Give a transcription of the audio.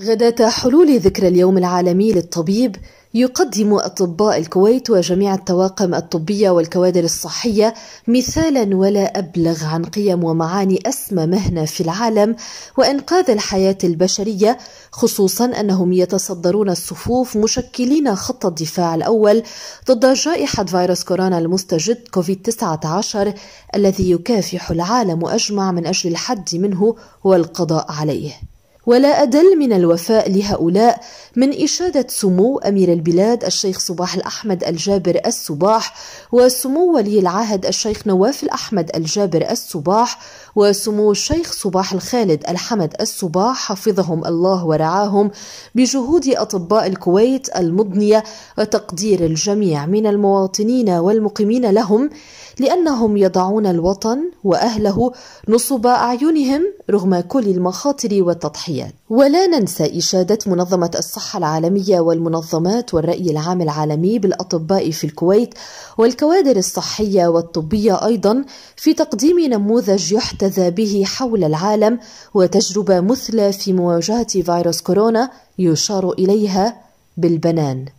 غدا حلول ذكرى اليوم العالمي للطبيب يقدم أطباء الكويت وجميع الطواقم الطبية والكوادر الصحية مثالا ولا أبلغ عن قيم ومعاني أسمى مهنة في العالم وإنقاذ الحياة البشرية خصوصا أنهم يتصدرون الصفوف مشكلين خط الدفاع الأول ضد جائحة فيروس كورونا المستجد كوفيد-19 الذي يكافح العالم أجمع من أجل الحد منه والقضاء عليه ولا أدل من الوفاء لهؤلاء من إشادة سمو أمير البلاد الشيخ صباح الأحمد الجابر الصباح وسمو ولي العهد الشيخ نواف الأحمد الجابر الصباح وسمو الشيخ صباح الخالد الحمد الصباح حفظهم الله ورعاهم بجهود أطباء الكويت المضنية وتقدير الجميع من المواطنين والمقيمين لهم لأنهم يضعون الوطن وأهله نصب أعينهم رغم كل المخاطر والتضحيات السلبيات ولا ننسى إشادة منظمة الصحة العالمية والمنظمات والرأي العام العالمي بالأطباء في الكويت والكوادر الصحية والطبية أيضا في تقديم نموذج يحتذى به حول العالم وتجربة مثلى في مواجهة فيروس كورونا يشار إليها بالبنان